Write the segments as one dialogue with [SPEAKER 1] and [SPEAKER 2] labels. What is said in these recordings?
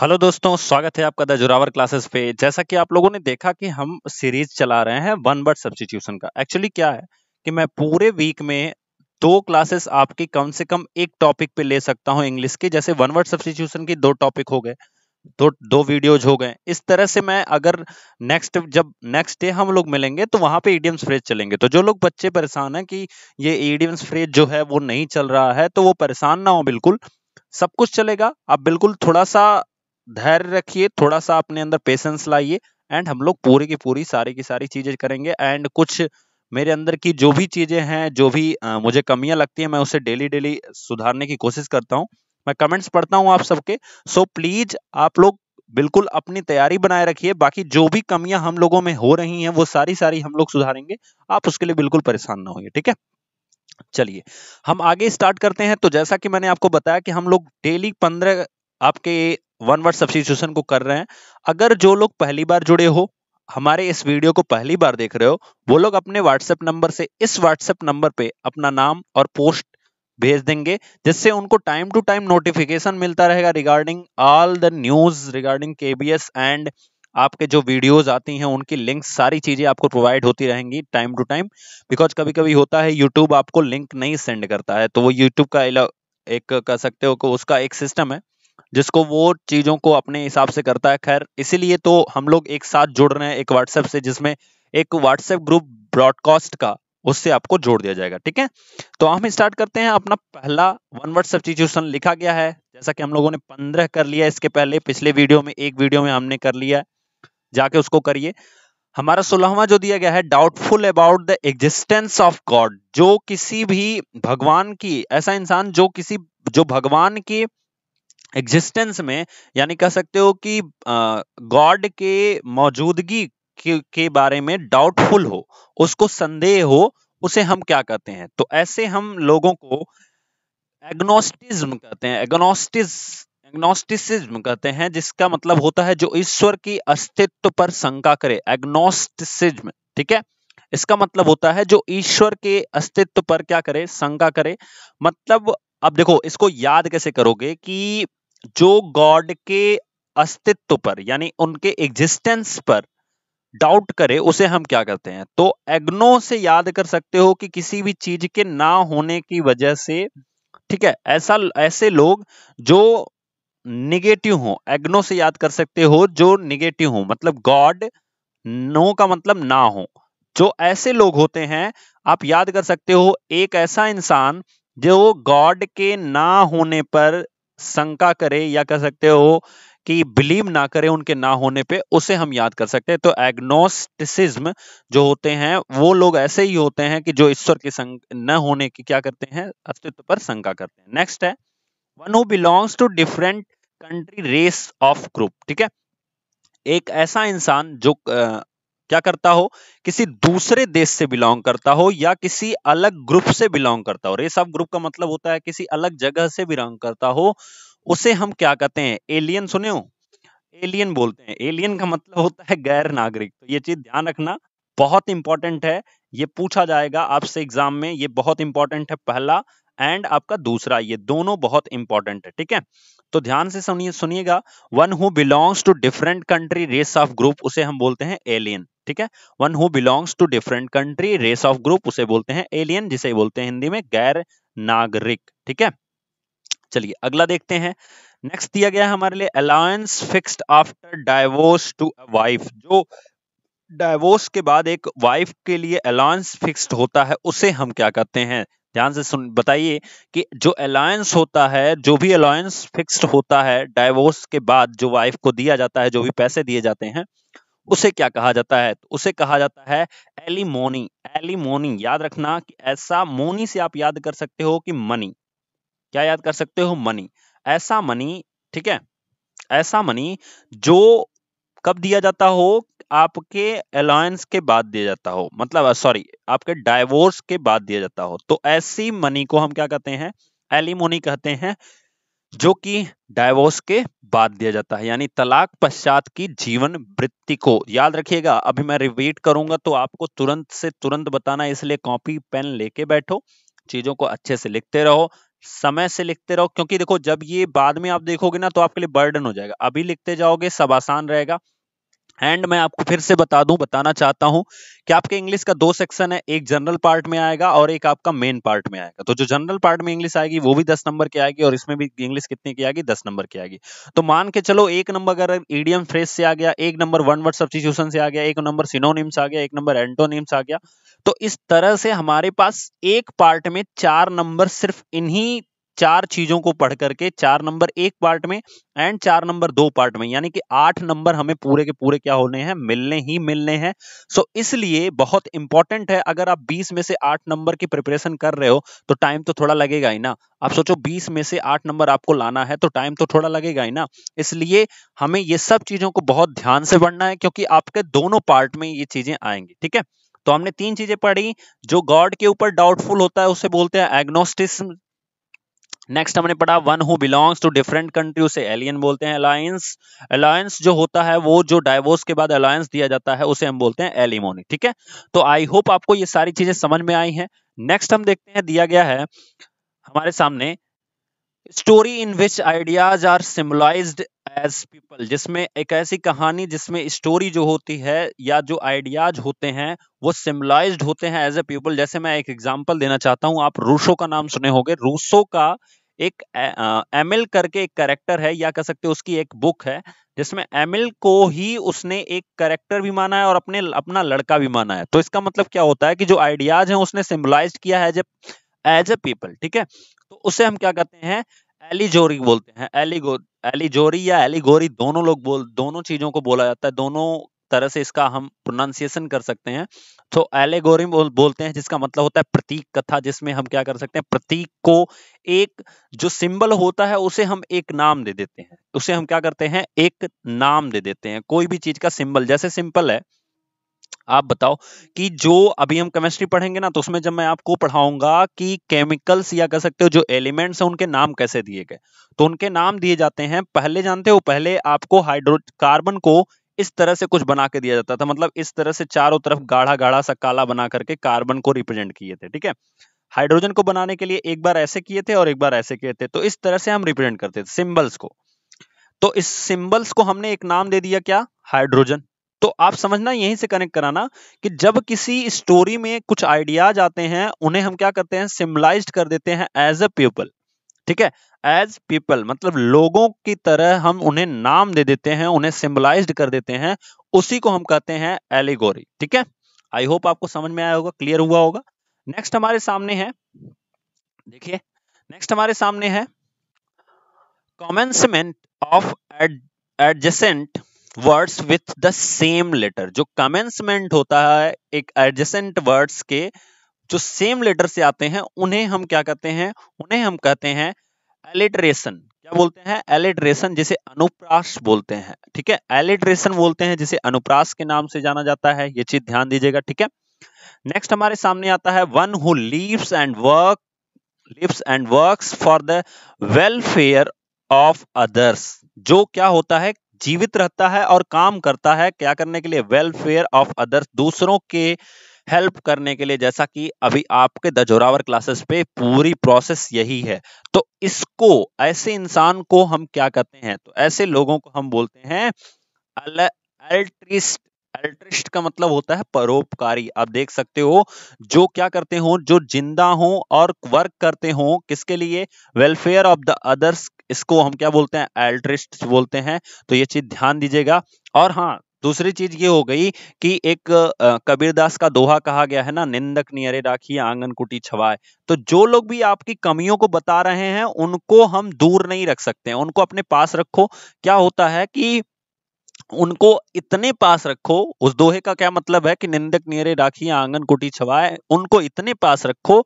[SPEAKER 1] hello दोस्तों स्वागत है आपका द जोरावर क्लासेस पे जैसा कि आप लोगों ने देखा कि हम सीरीज चला रहे हैं वन बर्ड सब्सटीट्यूशन का एक्चुअली क्या है कि मैं पूरे वीक में दो क्लासेस आपकी कम से कम एक टॉपिक पे ले सकता हूं इंग्लिश के जैसे वन वर्ड सब्सटीट्यूशन के दो टॉपिक हो गए दो दो वीडियोज हो गए इस तरह से मैं अगर नेक्स्ट जब नेक्स्ट डे हम लोग मिलेंगे तो वहां पे ईडियम्स फ्रेज चलेंगे तो जो लोग बच्चे परेशान हैं कि ये ईडियम्स फ्रेज जो है वो नहीं चल रहा है तो वो परेशान ना हो बिल्कुल सब कुछ चलेगा आप बिल्कुल थोड़ा सा धैर्य रखिए थोड़ा सा अपने अंदर पेशेंस लाइए एंड हम लोग पूरी की पूरी सारी की सारी चीजें करेंगे एंड कुछ मेरे अंदर की जो भी चीजें हैं जो भी आ, मुझे कमियां लगती हैं मैं उसे डेली डेली सुधारने की कोशिश करता हूं मैं कमेंट्स पढ़ता हूं आप सबके सो प्लीज आप लोग बिल्कुल अपनी तैयारी बनाए रखिए बाकी जो भी कमियां हम लोगों में हो रही हैं वो सारी सारी हम लोग सुधारेंगे आप उसके लिए बिल्कुल परेशान ना होइए ठीक है चलिए हम आगे स्टार्ट करते हैं तो जैसा कि मैंने आपको बताया कि हम लोग डेली पंद्रह आपके वन वर्ड सब्सिट्यूशन को कर रहे हैं अगर जो लोग पहली बार जुड़े हो हमारे इस वीडियो को पहली बार देख रहे हो वो लोग अपने व्हाट्सएप नंबर से इस व्हाट्सएप नंबर पे अपना नाम और पोस्ट भेज देंगे जिससे उनको टाइम टू टाइम नोटिफिकेशन मिलता रहेगा regarding all the news regarding के एंड आपके जो वीडियोज आती हैं उनकी लिंक सारी चीजें आपको प्रोवाइड होती रहेंगी टाइम टू टाइम बिकॉज कभी कभी होता है यूट्यूब आपको लिंक नहीं सेंड करता है तो वो यूट्यूब का एक कह सकते हो कि उसका एक सिस्टम है जिसको वो चीज़ों को अपने हिसाब से करता है खैर इसीलिए तो हम लोग एक साथ जुड़ रहे हैं एक व्हाट्सएप से जिसमें एक व्हाट्सएप ग्रुप ब्रॉडकास्ट का उससे आपको जोड़ दिया जाएगा ठीक है तो हम स्टार्ट करते हैं अपना पहला वन वर्ड सब्सटीट्यूशन लिखा गया है जैसा कि हम लोगों ने पंद्रह कर लिया इसके पहले पिछले वीडियो में एक वीडियो में हमने कर लिया जाके उसको करिए हमारा सोलहवा जो दिया गया है doubtful about the existence of god जो किसी भी भगवान की ऐसा इंसान जो किसी जो भगवान की एग्जिस्टेंस में यानी कह सकते हो कि गॉड के मौजूदगी के, के बारे में डाउटफुल हो उसको संदेह हो उसे हम क्या कहते हैं तो ऐसे हम लोगों को एग्नोस्टिज्म कहते हैं एग्नोस्टिज एग्नोस्टिसिज्म कहते हैं जिसका मतलब होता है जो ईश्वर की अस्तित्व पर शंका करे एग्नोस्टिसिज्म ठीक है इसका मतलब होता है जो ईश्वर के अस्तित्व पर क्या करे शंका करे मतलब अब देखो इसको याद कैसे करोगे कि जो गॉड के अस्तित्व पर यानी उनके एग्जिस्टेंस पर डाउट करे उसे हम क्या कहते हैं तो एग्नो से याद कर सकते हो कि किसी भी चीज के ना होने की वजह से ठीक है ऐसा ऐसे लोग जो निगेटिव हो एग्नो से याद कर सकते हो जो निगेटिव हो मतलब गॉड नो का मतलब ना हो जो ऐसे लोग होते हैं आप याद कर सकते हो एक ऐसा इंसान जो गॉड के ना होने पर शंका करे या कह सकते हो कि बिलीव ना करे उनके ना होने पे उसे हम याद कर सकते हैं तो एग्नोस्टिसिज्म जो होते हैं वो लोग ऐसे ही होते हैं कि जो ईश्वर के न होने की क्या करते हैं अस्तित्व पर शंका करते हैं नेक्स्ट है one who belongs to different country race of group ठीक है एक ऐसा इंसान जो क्या करता हो किसी दूसरे देश से बिलोंग करता हो या किसी अलग ग्रुप से बिलोंग करता हो रेस ऑफ ग्रुप का मतलब होता है किसी अलग जगह से बिलोंग करता हो उसे हम क्या कहते हैं एलियन सुने हो एलियन बोलते हैं एलियन का मतलब होता है गैर नागरिक तो ये चीज ध्यान रखना बहुत इंपॉर्टेंट है ये पूछा जाएगा आपसे एग्जाम में ये बहुत इंपॉर्टेंट है पहला एंड आपका दूसरा ये दोनों बहुत इंपॉर्टेंट है ठीक है तो ध्यान से सुनिए सुनिएगा one who belongs to different country race of group उसे हम बोलते हैं एलियन ठीक है one who belongs to different country race of group उसे बोलते हैं एलियन जिसे बोलते हैं हिंदी में गैर नागरिक ठीक है चलिए अगला देखते हैं नेक्स्ट दिया गया हमारे लिए alliance fixed after divorce to wife जो डाइवोर्स के बाद एक वाइफ के लिए अलायंस फिक्स्ड होता है उसे हम क्या कहते हैं ध्यान से सुन बताइए कि जो अलायंस होता है जो भी अलायंस फिक्स्ड होता है डाइवोर्स के बाद जो वाइफ को दिया जाता है जो भी पैसे दिए जाते हैं उसे क्या कहा जाता है तो उसे कहा जाता है एलिमोनी एलिमोनी याद रखना कि ऐसा मोनी से आप याद कर सकते हो कि मनी क्या याद कर सकते हो मनी ऐसा मनी ठीक है ऐसा मनी जो कब दिया जाता हो आपके अलायंस के बाद दिया जाता हो मतलब सॉरी आपके डाइवोर्स के बाद दिया जाता हो तो ऐसी मनी को हम क्या कहते हैं एलिमोनी कहते हैं जो कि डायवोर्स के बाद दिया जाता है यानी तलाक पश्चात की जीवन वृत्ति को याद रखिएगा अभी मैं रिपीट करूंगा तो आपको तुरंत से तुरंत बताना इसलिए कॉपी पेन लेके बैठो चीजों को अच्छे से लिखते रहो समय से लिखते रहो क्योंकि देखो जब ये बाद में आप देखोगे ना तो आपके लिए बर्डन हो जाएगा अभी लिखते जाओगे सब आसान रहेगा एंड मैं आपको फिर से बता दूं बताना चाहता हूं कि आपके इंग्लिश का दो सेक्शन है एक जनरल पार्ट में आएगा और एक आपका मेन पार्ट में आएगा तो जो जनरल पार्ट में इंग्लिश आएगी वो भी दस नंबर की आएगी और इसमें भी इंग्लिश कितने की आएगी दस नंबर की आएगी तो मान के चलो एक नंबर अगर ईडियम फ्रेज से आ गया एक नंबर वन वर्ड सब्सटीट्यूशन से आ गया एक नंबर सिनोनिम्स आ गया एक नंबर एंटोनिम्स आ गया तो इस तरह से हमारे पास एक पार्ट में चार नंबर सिर्फ इन्हीं चार चीजों को पढ़ करके चार नंबर एक पार्ट में एंड चार नंबर दो पार्ट में यानी कि आठ नंबर हमें पूरे के पूरे क्या होने हैं मिलने ही मिलने हैं सो इसलिए बहुत इंपॉर्टेंट है अगर आप 20 में से आठ नंबर की प्रिपरेशन कर रहे हो तो टाइम तो थोड़ा लगेगा ही ना आप सोचो 20 में से आठ नंबर आपको लाना है तो टाइम तो थोड़ा लगेगा ही ना इसलिए हमें ये सब चीजों को बहुत ध्यान से पढ़ना है क्योंकि आपके दोनों पार्ट में ये चीजें आएंगी ठीक है तो हमने तीन चीजें पढ़ी जो गॉड के ऊपर डाउटफुल होता है उसे बोलते हैं एग्नोस्टिस नेक्स्ट हमने पढ़ा one who belongs to different country उसे एलियन बोलते हैं अलायंस अलायंस जो होता है वो जो डाइवोर्स के बाद अलायंस दिया जाता है उसे हम बोलते हैं एलिमोनी ठीक है तो आई होप आपको ये सारी चीजें समझ में आई हैं नेक्स्ट हम देखते हैं दिया गया है हमारे सामने story in which ideas are symbolised as people जिसमें एक ऐसी कहानी जिसमें स्टोरी जो होती है या जो आइडियाज होते हैं वो सिमलाइज होते हैं एज ए पीपल जैसे मैं एक एग्जाम्पल देना चाहता हूँ आप रूसो का नाम सुने होंगे रूसो का एक एमिल करके एक करेक्टर है या कह सकते उसकी एक बुक है जिसमें एमिल को ही उसने एक करेक्टर भी माना है और अपने अपना लड़का भी माना है तो इसका मतलब क्या होता है कि जो आइडियाज हैं उसने सिम्बलाइज किया है एज ए पीपल ठीक है तो उसे हम क्या कहते हैं एलिजोरी बोलते हैं एलिगो एलिजोरी या एलिगोरी दोनों लोग बोल दोनों चीजों को बोला जाता है दोनों तरह से इसका हम प्रोनाउंसिएशन कर सकते हैं तो एलेगोरी बोल, बोलते हैं जिसका मतलब होता है प्रतीक कथा जिसमें हम क्या कर सकते हैं प्रतीक को एक जो सिंबल होता है उसे हम एक नाम दे देते हैं उसे हम क्या करते हैं एक नाम दे देते हैं कोई भी चीज का सिंबल जैसे सिंपल है आप बताओ कि जो अभी हम केमिस्ट्री पढ़ेंगे ना तो उसमें जब मैं आपको पढ़ाऊंगा कि केमिकल्स या कह सकते हो जो एलिमेंट्स हैं उनके नाम कैसे दिए गए तो उनके नाम दिए जाते हैं पहले जानते हो पहले आपको हाइड्रोकार्बन को इस तरह से कुछ बना के दिया जाता था मतलब इस तरह से चारों तरफ गाढ़ा गाढ़ा सा काला बना करके कार्बन को रिप्रेजेंट किए थे ठीक है हाइड्रोजन को बनाने के लिए एक बार ऐसे किए थे और एक बार ऐसे किए थे तो इस तरह से हम रिप्रेजेंट करते थे सिंबल्स को तो इस सिंबल्स को हमने एक नाम दे दिया क्या हाइड्रोजन तो आप समझना यहीं से कनेक्ट कराना कि जब किसी स्टोरी में कुछ आइडियाज आते हैं उन्हें हम क्या करते हैं सिमलाइज कर देते हैं एज अ पीपल ठीक है एज पीपल मतलब लोगों की तरह हम उन्हें नाम दे देते हैं उन्हें सिम्बलाइज कर देते हैं उसी को हम कहते हैं एलिगोरी ठीक है आई होप आपको समझ में आया होगा क्लियर हुआ होगा नेक्स्ट हमारे सामने है देखिए नेक्स्ट हमारे सामने है commencement of adjacent words with the same letter जो कमेंसमेंट होता है एक एडजेसेंट वर्ड्स के जो सेम लेटर से आते हैं उन्हें हम क्या कहते हैं उन्हें हम कहते हैं एलिट्रेशन क्या बोलते हैं एलिट्रेशन जिसे अनुप्रास बोलते हैं ठीक है एलिट्रेशन बोलते हैं जिसे अनुप्रास के नाम से जाना जाता है ये चीज ध्यान दीजिएगा ठीक है नेक्स्ट हमारे सामने आता है one who lives and work lives and works for the welfare of others जो क्या होता है जीवित रहता है और काम करता है क्या करने के लिए वेलफेयर ऑफ अदर्स दूसरों के हेल्प करने के लिए जैसा कि अभी आपके द जोरावर क्लासेस पे पूरी प्रोसेस यही है तो इसको ऐसे इंसान को हम क्या कहते हैं तो ऐसे लोगों को हम बोलते हैं अल्ट्रिस्ट अल्ट्रिस्ट का मतलब होता है परोपकारी आप देख सकते हो जो क्या करते हो जो जिंदा हो और वर्क करते हो किसके लिए वेलफेयर ऑफ द अदर्स इसको हम क्या बोलते हैं एल्ट्रिस्ट बोलते हैं तो ये चीज ध्यान दीजिएगा और हाँ दूसरी चीज ये हो गई कि एक कबीरदास का दोहा कहा गया है ना निंदक नियरे राखी आंगन कुटी छवाए तो जो लोग भी आपकी कमियों को बता रहे हैं उनको हम दूर नहीं रख सकते हैं उनको अपने पास रखो क्या होता है कि उनको इतने पास रखो उस दोहे का क्या मतलब है कि निंदक नियरे राखी आंगन कुटी छवाए उनको इतने पास रखो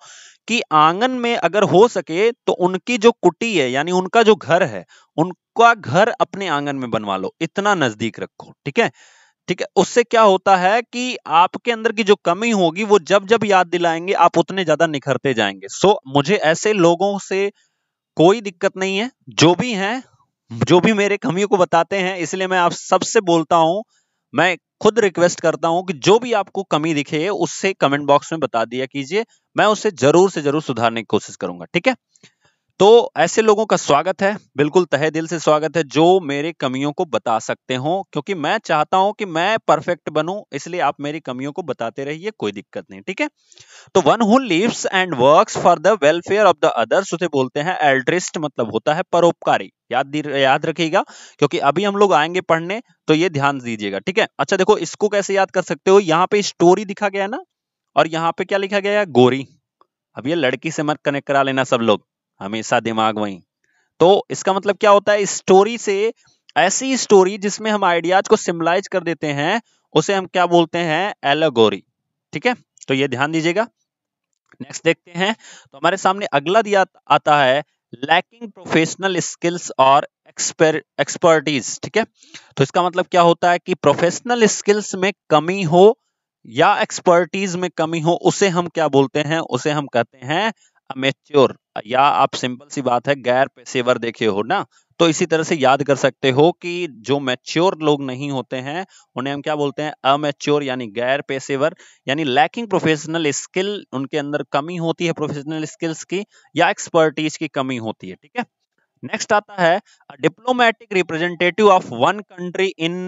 [SPEAKER 1] कि आंगन में अगर हो सके तो उनकी जो कुटी है यानी उनका जो घर है उनका घर अपने आंगन में बनवा लो इतना नजदीक रखो ठीक है ठीक है उससे क्या होता है कि आपके अंदर की जो कमी होगी वो जब जब याद दिलाएंगे आप उतने ज्यादा निखरते जाएंगे सो मुझे ऐसे लोगों से कोई दिक्कत नहीं है जो भी हैं जो भी मेरे कमियों को बताते हैं इसलिए मैं आप सबसे बोलता हूं मैं खुद रिक्वेस्ट करता हूं कि जो भी आपको कमी दिखे उससे कमेंट बॉक्स में बता दिया कीजिए मैं उसे जरूर से जरूर सुधारने की कोशिश करूंगा ठीक है तो ऐसे लोगों का स्वागत है बिल्कुल तहे दिल से स्वागत है जो मेरे कमियों को बता सकते हो क्योंकि मैं चाहता हूं कि मैं परफेक्ट बनूं इसलिए आप मेरी कमियों को बताते रहिए कोई दिक्कत नहीं ठीक है तो one who lives and works for the welfare of the others उसे बोलते हैं एल्ट्रिस्ट मतलब होता है परोपकारी याद याद रखिएगा क्योंकि अभी हम लोग आएंगे पढ़ने तो ये ध्यान दीजिएगा ठीक है अच्छा देखो इसको कैसे याद कर सकते हो यहाँ पे स्टोरी दिखा गया ना और यहाँ पे क्या लिखा गया है गोरी अब ये लड़की से मत कनेक्ट करा लेना सब लोग हमेशा दिमाग वही तो इसका मतलब क्या होता है स्टोरी से ऐसी स्टोरी जिसमें हम आइडियाज को सिमलाइज कर देते हैं उसे हम क्या बोलते हैं एलोगोरी ठीक है तो ये ध्यान दीजिएगा नेक्स्ट देखते हैं तो हमारे सामने अगला दिया आता है लैकिंग प्रोफेशनल स्किल्स और एक्सपर्टीज ठीक है तो इसका मतलब क्या होता है कि प्रोफेशनल स्किल्स में कमी हो या एक्सपर्टीज में कमी हो उसे हम क्या बोलते हैं उसे हम कहते हैं अमेच्योर या आप सिंपल सी बात है गैर पेशेवर देखे हो ना तो इसी तरह से याद कर सकते हो कि जो मैच्योर लोग नहीं होते हैं उन्हें हम क्या बोलते हैं अमेच्योर यानी गैर पेशेवर यानी लैकिंग प्रोफेशनल स्किल उनके अंदर कमी होती है प्रोफेशनल स्किल्स की या एक्सपर्टीज की कमी होती है ठीक है नेक्स्ट आता है diplomatic representative of one country in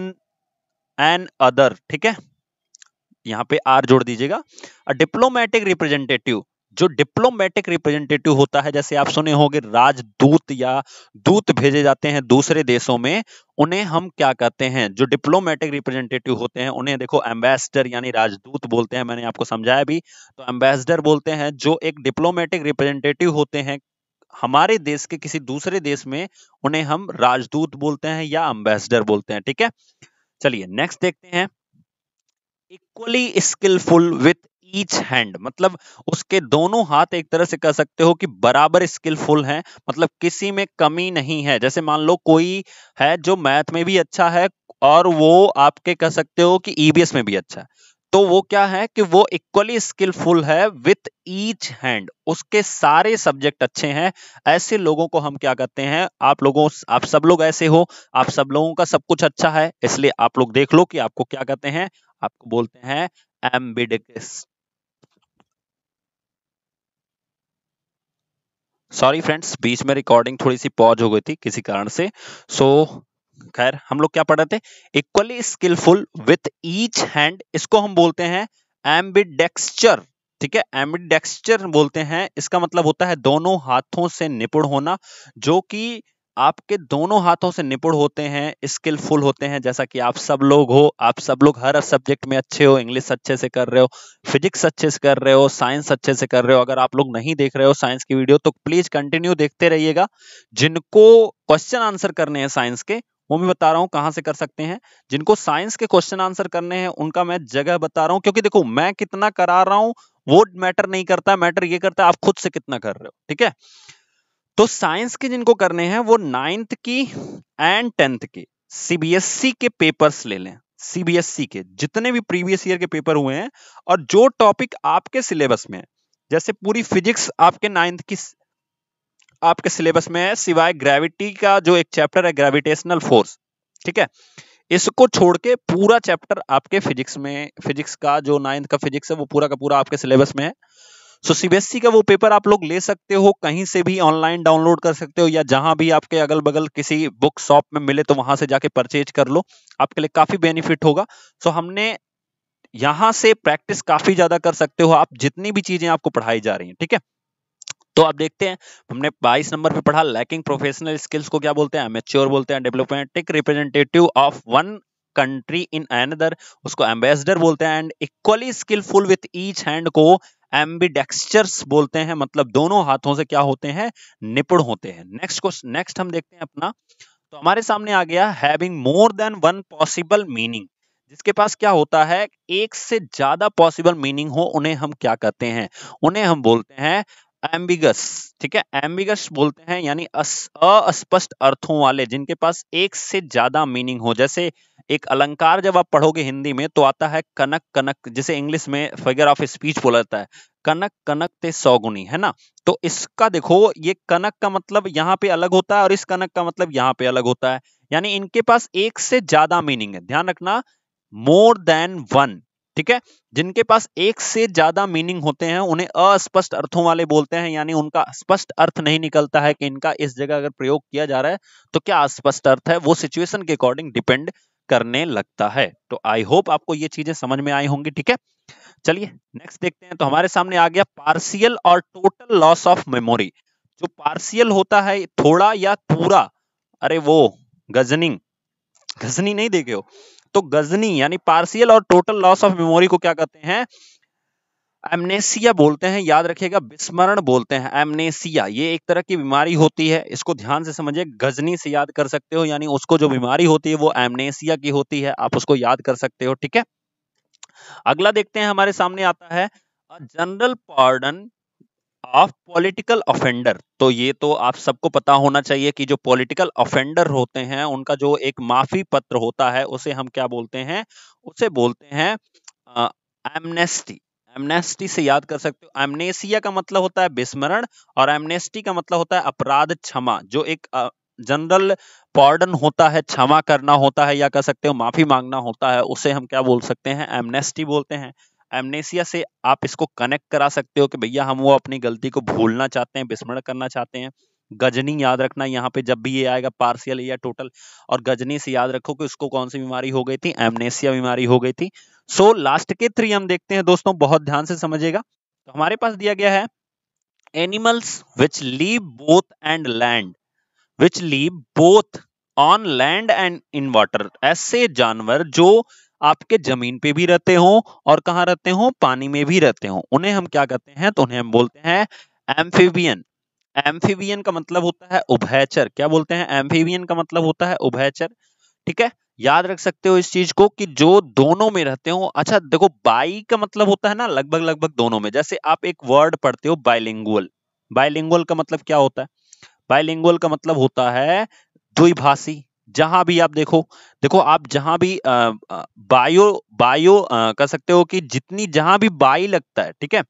[SPEAKER 1] another ठीक है यहाँ पे आर जोड़ दीजिएगा डिप्लोमेटिक रिप्रेजेंटेटिव जो डिप्लोमेटिक रिप्रेजेंटेटिव होता है जैसे आप सुने होंगे राजदूत या दूत भेजे जाते हैं दूसरे देशों में उन्हें हम क्या कहते हैं जो डिप्लोमेटिक रिप्रेजेंटेटिव होते हैं उन्हें देखो एम्बेसडर यानी राजदूत बोलते हैं मैंने आपको समझाया भी तो एम्बेसडर बोलते हैं जो एक डिप्लोमेटिक रिप्रेजेंटेटिव होते हैं हमारे देश के किसी दूसरे देश में उन्हें हम राजदूत बोलते हैं या एम्बेसडर बोलते हैं ठीक है चलिए नेक्स्ट देखते हैं equally skilful with each hand मतलब उसके दोनों हाथ एक तरह से कह सकते हो कि बराबर स्किलफुल हैं मतलब किसी में कमी नहीं है जैसे मान लो कोई है जो मैथ में भी अच्छा है और वो आपके कह सकते हो कि ईबीएस e में भी अच्छा है तो वो क्या है कि वो इक्वली स्किलफुल है विथ ईच हैंड उसके सारे सब्जेक्ट अच्छे हैं ऐसे लोगों को हम क्या कहते हैं आप लोगों आप सब लोग ऐसे हो आप सब लोगों का सब कुछ अच्छा है इसलिए आप लोग देख लो कि आपको क्या कहते हैं आपको बोलते हैं एम्बिडिकस सॉरी फ्रेंड्स बीच में रिकॉर्डिंग थोड़ी सी पॉज हो गई थी किसी कारण से सो so, खैर हम लोग क्या पढ़ रहे थे equally skilful with each hand इसको हम बोलते हैं एम्बिडेक्सचर ठीक है एम्बिडेक्सचर बोलते हैं इसका मतलब होता है दोनों हाथों से निपुण होना जो कि आपके दोनों हाथों से निपुण होते हैं स्किलफुल होते हैं जैसा कि आप सब लोग हो आप सब लोग हर सब्जेक्ट में अच्छे हो इंग्लिश अच्छे से कर रहे हो फिजिक्स अच्छे से कर रहे हो साइंस अच्छे से कर रहे हो अगर आप लोग नहीं देख रहे हो साइंस की वीडियो तो प्लीज कंटिन्यू देखते रहिएगा जिनको क्वेश्चन आंसर करने हैं साइंस के वो मैं बता रहा हूँ कहाँ से कर सकते हैं जिनको साइंस के क्वेश्चन आंसर करने हैं उनका मैं जगह बता रहा हूँ क्योंकि देखो मैं कितना करा रहा हूँ वो मैटर नहीं करता मैटर ये करता है आप खुद से कितना कर रहे हो ठीक है तो साइंस के जिनको करने हैं वो नाइन्थ की एंड टेंथ के सीबीएसई के पेपर्स ले लें सीबीएसई के जितने भी प्रीवियस ईयर के पेपर हुए हैं और जो टॉपिक आपके सिलेबस में है जैसे पूरी फिजिक्स आपके नाइन्थ की आपके सिलेबस में है सिवाय ग्रेविटी का जो एक चैप्टर है ग्रेविटेशनल फोर्स ठीक है इसको छोड़ के पूरा चैप्टर आपके फिजिक्स में फिजिक्स का जो नाइन्थ का फिजिक्स है वो पूरा का पूरा आपके सिलेबस में है सो सीबीएसई का वो पेपर आप लोग ले सकते हो कहीं से भी ऑनलाइन डाउनलोड कर सकते हो या जहां भी आपके अगल बगल किसी बुक शॉप में मिले तो वहां से जाके परचेज कर लो आपके लिए काफी बेनिफिट होगा सो so, हमने यहां से प्रैक्टिस काफी ज्यादा कर सकते हो आप जितनी भी चीजें आपको पढ़ाई जा रही है ठीक है तो आप देखते हैं हमने 22 नंबर पे पढ़ा लैकिंग प्रोफेशनल स्किल्स को क्या बोलते हैं मेच्योर बोलते हैं diplomatic representative of one country in another उसको एम्बेसडर बोलते हैं and equally skilful with each hand को एम्बीडेक्सचर्स बोलते हैं मतलब दोनों हाथों से क्या होते हैं निपुण होते हैं नेक्स्ट क्वेश्चन नेक्स्ट हम देखते हैं अपना तो हमारे सामने आ गया having more than one possible meaning जिसके पास क्या होता है एक से ज्यादा पॉसिबल मीनिंग हो उन्हें हम क्या कहते हैं उन्हें हम बोलते हैं एम्बिगस ठीक है एम्बिगस बोलते हैं यानी अस्पष्ट अर्थों वाले जिनके पास एक से ज्यादा मीनिंग हो जैसे एक अलंकार जब आप पढ़ोगे हिंदी में तो आता है कनक कनक जिसे इंग्लिश में फिगर ऑफ स्पीच बोला जाता है कनक कनक ते सौगुनी है ना तो इसका देखो ये कनक का मतलब यहाँ पे अलग होता है और इस कनक का मतलब यहाँ पे अलग होता है यानी इनके पास एक से ज्यादा मीनिंग है ध्यान रखना मोर देन वन ठीक है जिनके पास एक से ज्यादा मीनिंग होते हैं उन्हें अस्पष्ट अर्थों वाले बोलते हैं यानी उनका स्पष्ट अर्थ नहीं निकलता है कि इनका इस जगह अगर प्रयोग किया जा रहा है तो क्या अस्पष्ट अर्थ है वो सिचुएशन के अकॉर्डिंग डिपेंड करने लगता है तो आई होप आपको ये चीजें समझ में आई होंगी ठीक है चलिए नेक्स्ट देखते हैं तो हमारे सामने आ गया पार्सियल और टोटल लॉस ऑफ मेमोरी जो पार्सियल होता है थोड़ा या पूरा अरे वो गजनिंग गजनी नहीं देखे हो तो गजनी यानी पार्सियल और टोटल लॉस ऑफ मेमोरी को क्या कहते हैं एमनेसिया बोलते हैं याद रखिएगा विस्मरण बोलते हैं एमनेसिया ये एक तरह की बीमारी होती है इसको ध्यान से समझिए गजनी से याद कर सकते हो यानी उसको जो बीमारी होती है वो एमनेसिया की होती है आप उसको याद कर सकते हो ठीक है अगला देखते हैं हमारे सामने आता है general pardon of political offender तो ये तो आप सबको पता होना चाहिए कि जो पॉलिटिकल ऑफेंडर होते हैं उनका जो एक माफी पत्र होता है उसे हम क्या बोलते हैं उसे बोलते हैं एमनेस्टी एमनेस्टी से याद कर सकते हो एमनेसिया का मतलब होता है विस्मरण और एमनेस्टी का मतलब होता है अपराध क्षमा जो एक जनरल पॉर्डन होता है क्षमा करना होता है या कह सकते हो माफी मांगना होता है उसे हम क्या बोल सकते हैं एमनेस्टी बोलते हैं एमनेसिया से आप इसको कनेक्ट करा सकते हो कि भैया हम वो अपनी गलती को भूलना चाहते हैं विस्मरण करना चाहते हैं गजनी याद रखना यहाँ पे जब भी ये आएगा पार्सियल या टोटल और गजनी से याद रखो कि उसको कौन सी बीमारी हो गई थी एमनेसिया बीमारी हो गई थी सो लास्ट के थ्री हम देखते हैं दोस्तों बहुत ध्यान से समझेगा तो हमारे पास दिया गया है animals which live both and land which live both on land and in water ऐसे जानवर जो आपके जमीन पे भी रहते हो और कहा रहते हो पानी में भी रहते हो उन्हें हम क्या कहते हैं तो उन्हें हम बोलते हैं एम्फीबियन एम्फीवियन का मतलब होता है उभयचर क्या बोलते हैं एम्फीवियन का मतलब होता है उभयचर ठीक है याद रख सकते हो इस चीज को कि जो दोनों में रहते हो अच्छा देखो बाई का मतलब होता है ना लगभग लगभग दोनों में जैसे आप एक वर्ड पढ़ते हो बाइलिंगुअल बाइलिंगुअल का मतलब क्या होता है बाइलिंगुअल का मतलब होता है द्विभाषी जहां भी आप देखो देखो आप जहां भी आ, बायो बायो कह सकते हो कि जितनी जहां भी बाई लगता है ठीक है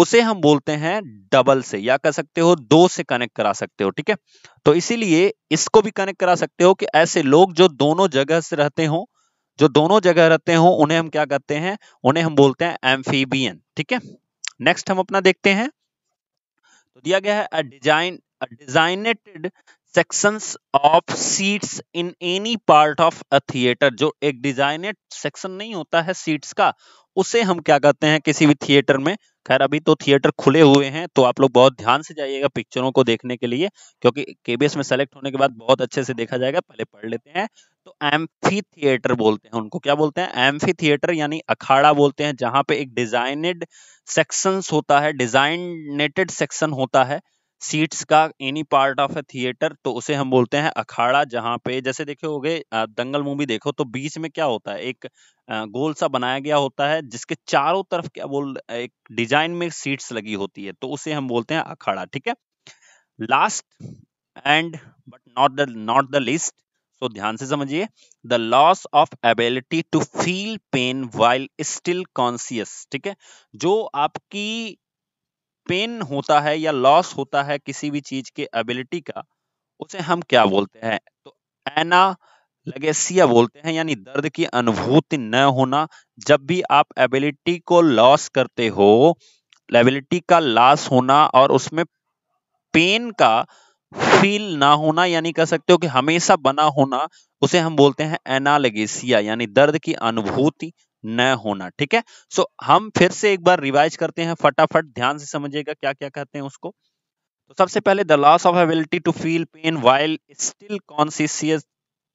[SPEAKER 1] उसे हम बोलते हैं डबल से या कह सकते हो दो से कनेक्ट करा सकते हो ठीक है तो इसीलिए इसको भी कनेक्ट करा सकते हो कि ऐसे लोग जो दोनों जगह से रहते हो जो दोनों जगह रहते हो उन्हें हम क्या कहते हैं उन्हें हम बोलते हैं एम्फीबियन ठीक है नेक्स्ट हम अपना देखते हैं तो दिया गया है design designated section of seats in any part of a theatre जो एक डिजाइनेड सेक्शन नहीं होता है सीट्स का उसे हम क्या कहते हैं किसी भी थिएटर में खैर अभी तो थिएटर खुले हुए हैं तो आप लोग बहुत ध्यान से जाइएगा पिक्चरों को देखने के लिए क्योंकि केबीएस में सेलेक्ट होने के बाद बहुत अच्छे से देखा जाएगा पहले पढ़ लेते हैं तो एम्फी थिएटर बोलते हैं उनको क्या बोलते हैं एम्फी थिएटर यानी अखाड़ा बोलते हैं जहां पे एक डिजाइनेड सेक्शन होता है डिजाइनेटेड सेक्शन होता है सीट्स का any part of a theatre तो उसे हम बोलते हैं अखाड़ा जहाँ पे जैसे देखे हो गए दंगल मूवी देखो तो बीच में क्या होता है एक गोल सा बनाया गया होता है जिसके चारों तरफ क्या बोल एक डिजाइन में सीट्स लगी होती है तो उसे हम बोलते हैं अखाड़ा ठीक है last and but not the not the list तो ध्यान से समझिए the loss of ability to feel pain while still conscious ठीक है जो आपकी पेन होता है या लॉस होता है किसी भी चीज के एबिलिटी का उसे हम क्या बोलते हैं तो एना लगेसिया बोलते हैं यानी दर्द की अनुभूति न होना जब भी आप एबिलिटी को लॉस करते हो एबिलिटी का लॉस होना और उसमें पेन का फील ना होना यानी कह सकते हो कि हमेशा बना होना उसे हम बोलते हैं एनालगेसिया यानी दर्द की अनुभूति न होना ठीक है सो हम फिर से एक बार रिवाइज करते हैं फटाफट ध्यान से समझिएगा क्या क्या कहते हैं उसको तो सबसे पहले the loss of ability to feel pain while still conscious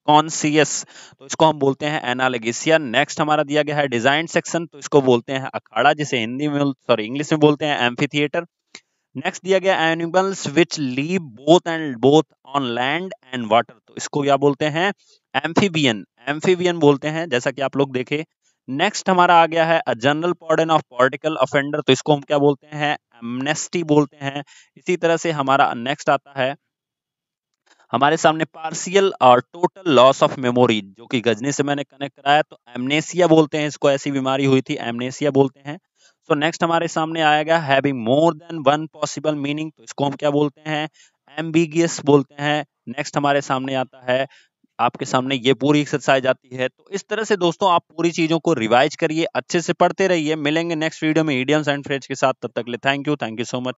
[SPEAKER 1] conscious तो इसको हम बोलते हैं एनालिगेसिया नेक्स्ट हमारा दिया गया है डिजाइन सेक्शन तो इसको बोलते हैं अखाड़ा जिसे हिंदी में सॉरी इंग्लिश में बोलते हैं एम्फी नेक्स्ट दिया गया animals which live both and both on land and water तो इसको क्या बोलते हैं एम्फीबियन एम्फीबियन बोलते हैं जैसा कि आप लोग देखे नेक्स्ट हमारा आ गया है a general pardon of political offender तो इसको हम क्या बोलते हैं एमनेस्टी बोलते हैं इसी तरह से हमारा नेक्स्ट आता है हमारे सामने पार्सियल और टोटल लॉस ऑफ मेमोरी जो कि गजनी से मैंने कनेक्ट कराया तो एमनेसिया बोलते हैं इसको ऐसी बीमारी हुई थी एमनेसिया बोलते हैं सो so नेक्स्ट हमारे सामने आएगा having more than one possible meaning तो इसको हम क्या बोलते हैं एम्बिगियस बोलते हैं नेक्स्ट हमारे सामने आता है आपके सामने ये पूरी एक्सरसाइज आती है तो इस तरह से दोस्तों आप पूरी चीजों को रिवाइज करिए अच्छे से पढ़ते रहिए मिलेंगे नेक्स्ट वीडियो में ईडियम्स एंड फ्रेज के साथ तब तक ले thank you thank you so much